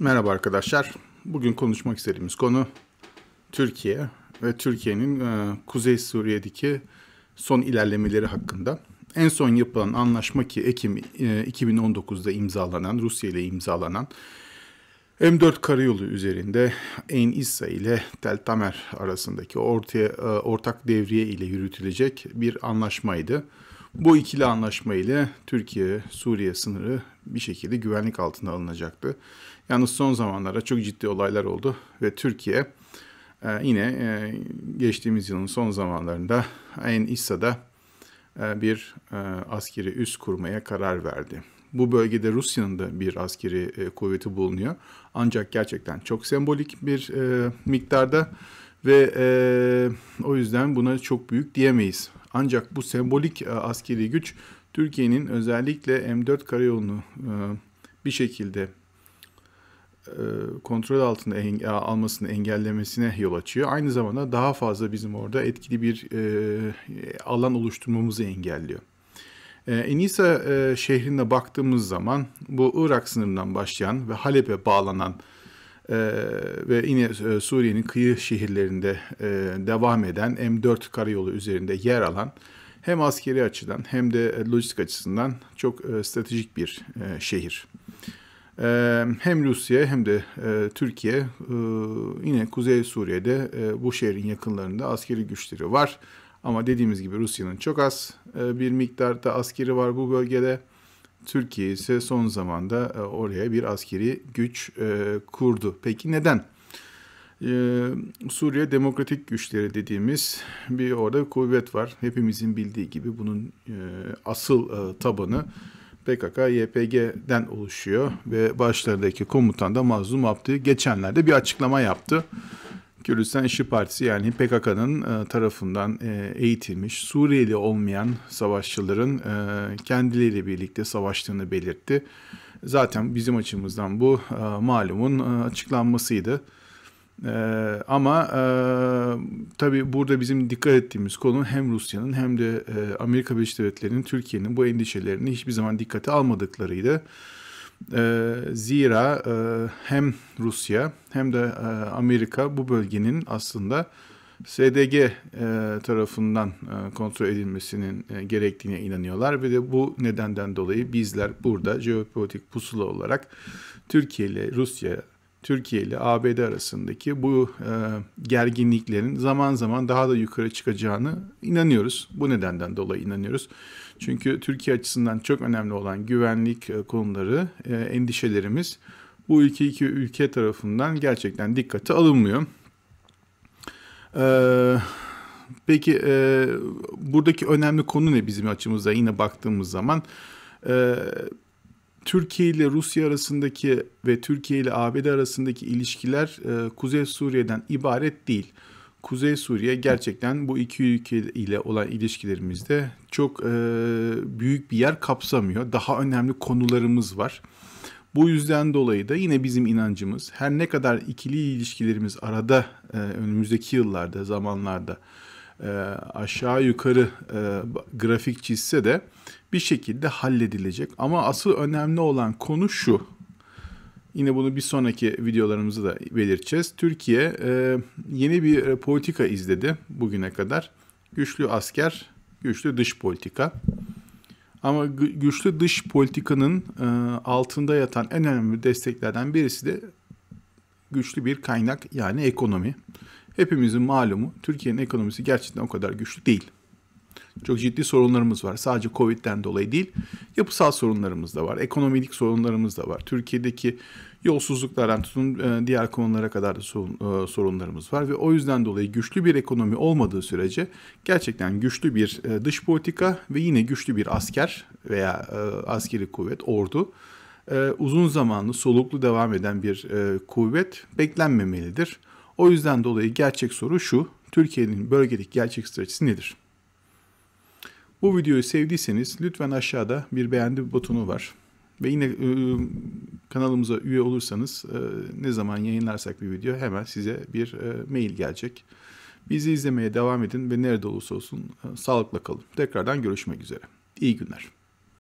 Merhaba arkadaşlar. Bugün konuşmak istediğimiz konu Türkiye ve Türkiye'nin e, Kuzey Suriye'deki son ilerlemeleri hakkında. En son yapılan anlaşma ki Ekim e, 2019'da imzalanan, Rusya ile imzalanan M4 karayolu üzerinde Ein İssa ile Tel Tamer arasındaki ortaya, e, ortak devriye ile yürütülecek bir anlaşmaydı. Bu ikili anlaşma ile Türkiye-Suriye sınırı bir şekilde güvenlik altına alınacaktı. Yalnız son zamanlarda çok ciddi olaylar oldu ve Türkiye e, yine e, geçtiğimiz yılın son zamanlarında Ayn İssa'da e, bir askeri üs kurmaya karar verdi. Bu bölgede Rusya'nın da bir askeri kuvveti bulunuyor. Ancak gerçekten çok sembolik bir miktarda ve o yüzden buna çok büyük diyemeyiz. Ancak bu sembolik e, askeri güç Türkiye'nin özellikle M4 karayolunu e, bir şekilde e, kontrol altında almasını engellemesine yol açıyor. Aynı zamanda daha fazla bizim orada etkili bir alan oluşturmamızı engelliyor. E, Enisa şehrine baktığımız zaman bu Irak sınırından başlayan ve Halep'e bağlanan e, ve yine e, Suriye'nin kıyı şehirlerinde e, devam eden M4 karayolu üzerinde yer alan hem askeri açıdan hem de lojistik açısından çok e, stratejik bir e, şehir. E, hem Rusya hem de e, Türkiye e, yine Kuzey Suriye'de e, bu şehrin yakınlarında askeri güçleri var. Ama dediğimiz gibi Rusya'nın çok az e, bir miktarda askeri var bu bölgede. Türkiye ise son zamanda e, oraya bir askeri güç e, kurdu. Peki neden? E, Suriye Demokratik Güçleri dediğimiz bir orada kuvvet var. Hepimizin bildiği gibi bunun asıl tabanı PKK-YPG'den oluşuyor ve başlarındaki komutan da Mazlum Abdi geçenlerde bir açıklama yaptı. Kürdistan İşçi Partisi yani PKK'nın e, tarafından e, eğitilmiş Suriyeli olmayan savaşçıların e, kendileriyle birlikte savaştığını belirtti. Zaten bizim açımızdan bu malumun açıklanmasıydı. ama e, tabii burada bizim dikkat ettiğimiz konu hem Rusya'nın hem de Amerika Birleşik Devletleri'nin Türkiye'nin bu endişelerini hiçbir zaman dikkate almadıklarıydı. Ee, zira e, hem Rusya hem de e, Amerika bu bölgenin aslında SDG e, tarafından kontrol edilmesinin e, gerektiğine inanıyorlar ve de bu nedenden dolayı bizler burada jeopolitik pusula olarak Türkiye ile Rusya Türkiye ile ABD arasındaki bu e, gerginliklerin zaman zaman daha da yukarı çıkacağını inanıyoruz. Bu nedenden dolayı inanıyoruz. Çünkü Türkiye açısından çok önemli olan güvenlik e, konuları, e, endişelerimiz bu iki iki ülke tarafından gerçekten dikkate alınmıyor. Eee Peki e, buradaki önemli konu ne bizim açımızda yine baktığımız zaman? E, Türkiye ile Rusya arasındaki ve Türkiye ile ABD arasındaki ilişkiler e, Kuzey Suriye'den ibaret değil. Kuzey Suriye gerçekten bu iki ülke ile olan ilişkilerimizde çok e, büyük bir yer kapsamıyor. Daha önemli konularımız var. Bu yüzden dolayı da yine bizim inancımız her ne kadar ikili ilişkilerimiz arada e, önümüzdeki yıllarda, zamanlarda e, aşağı yukarı e, grafik çizse de bir şekilde halledilecek. Ama asıl önemli olan konu şu. Yine bunu bir sonraki videolarımızda da belirteceğiz. Türkiye e, yeni bir e, politika izledi bugüne kadar. Güçlü asker, güçlü dış politika. Ama güçlü dış politikanın e, altında yatan en önemli desteklerden birisi de güçlü bir kaynak yani ekonomi. Hepimizin malumu Türkiye'nin ekonomisi gerçekten o kadar güçlü değil. Çok ciddi sorunlarımız var. Sadece Covid'den dolayı değil, yapısal sorunlarımız da var, ekonomik sorunlarımız da var. Türkiye'deki yolsuzluklardan tutun e, diğer konulara kadar da e, sorunlarımız var ve o yüzden dolayı güçlü bir ekonomi olmadığı sürece gerçekten güçlü bir e, dış politika ve yine güçlü bir asker veya askeri kuvvet, ordu uzun zamanlı soluklu devam eden bir kuvvet beklenmemelidir. O yüzden dolayı gerçek soru şu. Türkiye'nin bölgedeki gerçek stratejisi nedir? Bu videoyu sevdiyseniz lütfen aşağıda bir beğendi butonu var. Ve yine ıı, kanalımıza üye olursanız ıı, ne zaman yayınlarsak bir video hemen size bir ıı, mail gelecek. Bizi izlemeye devam edin ve nerede olursa olsun e, sağlıkla kalın. Tekrardan görüşmek üzere. İyi günler.